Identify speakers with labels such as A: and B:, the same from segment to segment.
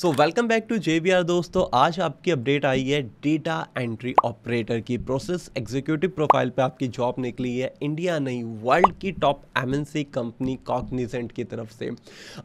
A: so welcome back to J दोस्तों आज आपकी अपडेट आई है डेटा एंट्री ऑपरेटर की प्रोसेस एग्जीक्यूटिव प्रोफाइल पे आपकी जॉब निकली है इंडिया नहीं वर्ल्ड की टॉप एमएनसी कंपनी कॉग्निजेंट की तरफ से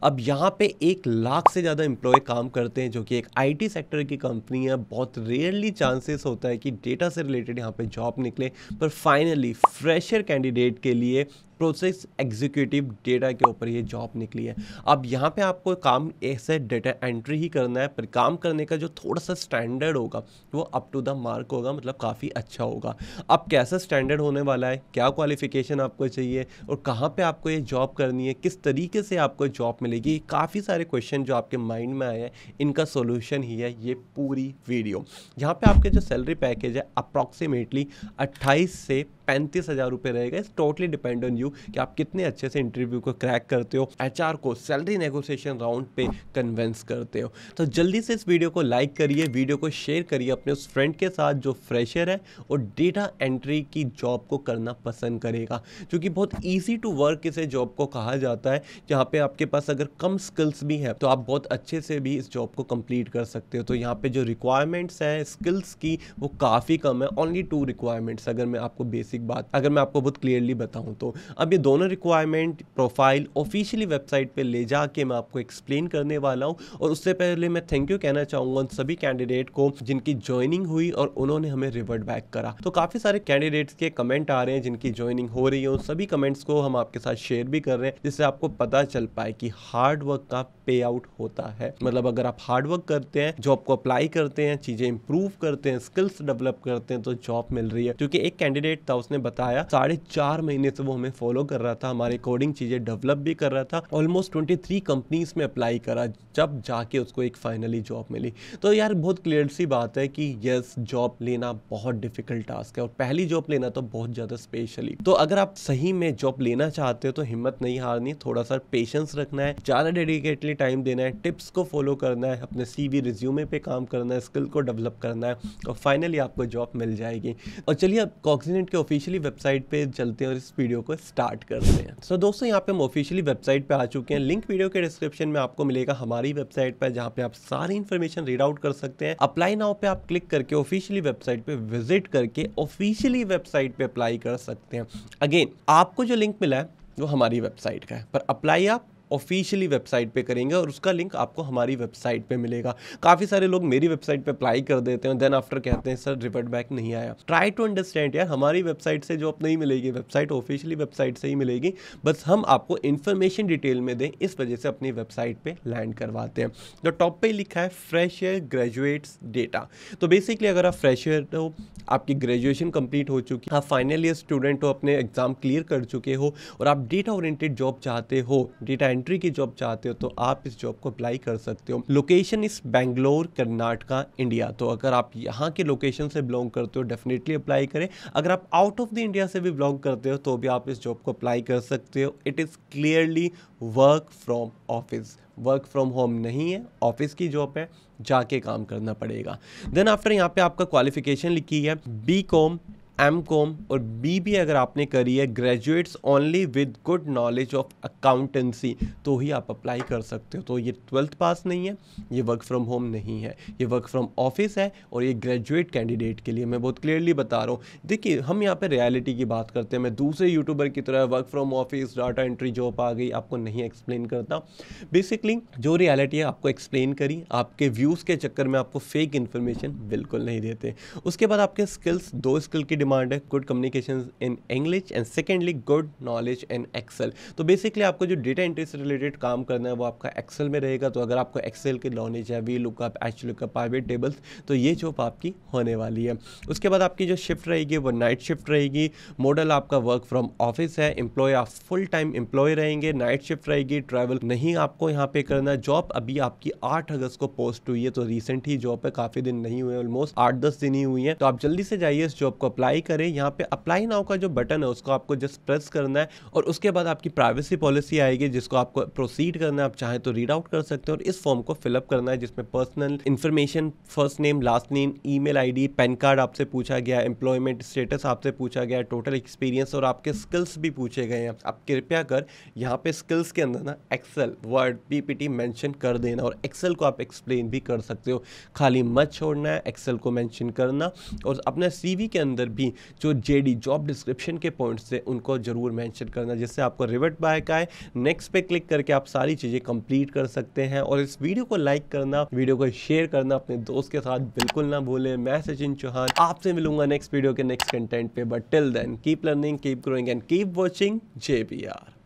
A: अब यहाँ पे एक लाख से ज़्यादा एम्प्लॉय काम करते हैं जो कि एक आईटी सेक्टर की कंपनी है बहुत रेयरली चांसेस होता है कि डेटा से रिलेटेड यहाँ पर जॉब निकले पर फाइनली फ्रेशर कैंडिडेट के लिए प्रोसेस एग्जीक्यूटिव डेटा के ऊपर ये जॉब निकली है अब यहाँ पे आपको काम ऐसे डेटा एंट्री ही करना है पर काम करने का जो थोड़ा सा स्टैंडर्ड होगा वो अप टू द मार्क होगा मतलब काफ़ी अच्छा होगा अब कैसा स्टैंडर्ड होने वाला है क्या क्वालिफिकेशन आपको चाहिए और कहाँ पर आपको ये जॉब करनी है किस तरीके से आपको जॉब मिलेगी काफ़ी सारे क्वेश्चन जो आपके माइंड में आए हैं इनका सोल्यूशन ही है ये पूरी वीडियो यहाँ पर आपके जो सैलरी पैकेज है अप्रॉक्सीमेटली अट्ठाईस से पैंतीस हज़ार रुपये रहेगा इस totally depend on you interview कि आप कितने अच्छे से इंटरव्यू को क्रैक करते हो एच को सैलरी नेगोशिएशन राउंड पे कन्वेंस करते हो तो जल्दी से इस वीडियो को लाइक करिए वीडियो को शेयर करिए अपने उस फ्रेंड के साथ जो फ्रेशर है और डेटा एंट्री की जॉब को करना पसंद करेगा क्योंकि बहुत ईजी टू वर्क इसे जॉब को कहा जाता है जहाँ पर आपके पास अगर कम स्किल्स भी हैं तो आप बहुत अच्छे से भी इस जॉब को कंप्लीट कर सकते हो तो यहाँ पे जो रिक्वायरमेंट्स हैं स्किल्स की वो काफ़ी कम है ओनली टू रिक्वायरमेंट्स अगर मैं आपको बेसिक बात अगर मैं आपको बहुत क्लियरली बताऊँ तो अब ये दोनों रिक्वायरमेंट प्रोफाइल ऑफिशियली वेबसाइट पे ले जा के मैं आपको एक्सप्लेन करने वाला हूँ और उससे पहले मैं थैंक यू कहना चाहूँगा उन सभी कैंडिडेट को जिनकी ज्वाइनिंग हुई और उन्होंने हमें रिवर्ट बैक करा तो काफ़ी सारे कैंडिडेट्स के कमेंट आ रहे हैं जिनकी ज्वाइनिंग हो रही है उन सभी कमेंट्स को हम आपके साथ शेयर भी कर रहे हैं जिससे आपको पता चल पाए कि हार्ड वर्क का पे आउट होता है मतलब अगर आप हार्ड वर्क करते हैं जॉब को अप्लाई करते हैं चीज़ें इंप्रूव करते हैं स्किल्स डेवलप करते हैं तो जॉब मिल रही है क्योंकि एक कैंडिडेट था उसने बताया साढ़े चार महीने से वो हमें फॉलो कर रहा था हमारे अकॉर्डिंग चीज़ें डेवलप भी कर रहा था ऑलमोस्ट ट्वेंटी थ्री कंपनीज में अप्लाई करा जब जाके उसको एक फाइनली जॉब मिली तो यार बहुत क्लियर सी बात है कि यस जॉब लेना बहुत डिफिकल्ट टास्क है और पहली जॉब लेना तो बहुत ज़्यादा स्पेशली तो अगर आप सही में जॉब लेना चाहते हो तो हिम्मत नहीं हारनी थोड़ा सा पेशेंस रखना है ज़्यादा डेडिकेटली टाइम देना है टिप्स को फॉलो करना है अपने सीवी रिज्यूमे पे काम करना है स्किल को डेवलप करना है और फाइनली आपको जॉब मिल जाएगी और चलिए अब कॉक्सीडेंट के ऑफिशियली वेबसाइट पे चलते हैं और इस वीडियो को स्टार्ट करते हैं सो so, दोस्तों यहाँ पे हम ऑफिशियली वेबसाइट पे आ चुके हैं लिंक वीडियो के डिस्क्रिप्शन में आपको मिलेगा हमारी वेबसाइट पर जहाँ पे आप सारी इन्फॉर्मेशन रीड आउट कर सकते हैं अप्लाई नाउ पे आप क्लिक करके ऑफिशियली वेबसाइट पे विजिट करके ऑफिशियली वेबसाइट पे अप्लाई कर सकते हैं अगेन आपको जो लिंक मिला है वो हमारी वेबसाइट का है पर अप्लाई आप ऑफिशियली वेबसाइट पे करेंगे और उसका लिंक आपको हमारी वेबसाइट पे मिलेगा काफ़ी सारे लोग मेरी वेबसाइट पे अप्लाई कर देते हैं देन आफ्टर कहते हैं सर रिवर्ट बैक नहीं आया ट्राई टू अंडरस्टैंड यार हमारी वेबसाइट से जॉब नहीं मिलेगी वेबसाइट ऑफिशियली वेबसाइट से ही मिलेगी बस हम आपको इन्फॉर्मेशन डिटेल में दें इस वजह से अपनी वेबसाइट पर लैंड करवाते हैं जो टॉप पर लिखा है फ्रेश ईयर ग्रेजुएट्स डेटा तो बेसिकली अगर आप फ्रेश ईयर हो आपकी ग्रेजुएशन कंप्लीट हो चुकी आप फाइनल ईयर स्टूडेंट हो अपने एग्ज़ाम क्लियर कर चुके हो और आप डेटा ओरिएंटेड जॉब चाहते हो डेटा एंट्री की जॉब चाहते हो तो आप इस जॉब को अप्लाई कर सकते हो लोकेशन इस बैंगलोर कर्नाटका इंडिया तो अगर आप यहाँ के लोकेशन से बिलोंग करते हो डेफिनेटली अप्लाई करें अगर आप आउट ऑफ द इंडिया से भी बिलोंग करते हो तो भी आप इस जॉब को अप्लाई कर सकते हो it is clearly work from office work from home नहीं है ऑफिस की जॉब है जाके काम करना पड़ेगा देन आफ्टर यहाँ पे आपका क्वालिफिकेशन लिखी है बी कॉम एम कॉम और बी बी अगर आपने करी है graduates only with good knowledge of accountancy तो ही आप अप्लाई कर सकते हो तो ये ट्वेल्थ पास नहीं है ये वर्क फ्रॉम होम नहीं है ये वर्क फ्रॉम ऑफिस है और ये ग्रेजुएट कैंडिडेट के लिए मैं बहुत क्लियरली बता रहा हूँ देखिए हम यहाँ पर रियलिटी की बात करते हैं मैं दूसरे यूट्यूबर की तरह work from office data entry job आ गई आपको नहीं एक्सप्लेन करता बेसिकली जो रियलिटी है आपको एक्सप्लेन करी आपके व्यूज़ के चक्कर में आपको फेक इन्फॉर्मेशन बिल्कुल नहीं देते उसके बाद आपके स्किल्स दो स्किल की डिमांड है good communication in English and secondly good knowledge in Excel तो बेसिकली आपको जो डेटा एंट्री से रिलेटेड काम करना है वो आपका एक्सेल में रहेगा तो अगर आपको एक्सेल के नॉलेज है V lookup H lookup private tables तो ये जॉब आपकी होने वाली है उसके बाद आपकी जो शिफ्ट रहेगी वो नाइट शिफ्ट रहेगी मॉडल आपका वर्क फ्रॉम ऑफिस है एम्प्लॉय आप फुल टाइम एम्प्लॉय रहेंगे नाइट शिफ्ट रहेगी ट्रैवल नहीं आपको यहाँ पे करना है जॉब अभी आपकी आठ अगस्त को पोस्ट हुई है तो रिसेंट ही जॉब है काफ़ी दिन नहीं हुए ऑलमोस्ट आठ दस दिन ही हुई है तो आप जल्दी से जाइए इस जॉब को अप्लाई अप्लाई करें यहाँ पे अप्लाई नाउ का जो बटन है उसको आपको जस्ट प्रेस करना है और उसके बाद आपकी प्राइवेसी पॉलिसी आएगी जिसको आपको प्रोसीड करना है आप चाहें तो रीड आउट कर सकते हैं और इस फॉर्म को फिलअप करना है जिसमें personal information first name last name email ID PAN card आपसे पूछा गया एम्प्लॉयमेंट स्टेटस आपसे पूछा गया टोटल एक्सपीरियंस और आपके स्किल्स भी पूछे गए हैं आप कृपया कर यहाँ पे स्किल्स के अंदर ना एक्सेल वर्ड पीपीटी मेंशन कर देना और एक्सेल को आप एक्सप्लेन भी कर सकते हो खाली मत छोड़ना है एक्सेल को मेंशन करना और अपने सीवी के अंदर भी थी जो जे जॉब डिस्क्रिप्शन के पॉइंट्स थे उनको ज़रूर मैंशन करना जिससे आपको रिवर्ट बाय का है नेक्स्ट पे क्लिक करके आप सारी चीज़ें कंप्लीट कर सकते हैं और इस वीडियो को लाइक करना वीडियो को शेयर करना अपने दोस्त के साथ बिल्कुल ना भूलें मैं सचिन चौहान आपसे मिलूंगा नेक्स्ट वीडियो के नेक्स्ट कंटेंट पे but till then keep learning keep growing and keep watching J B are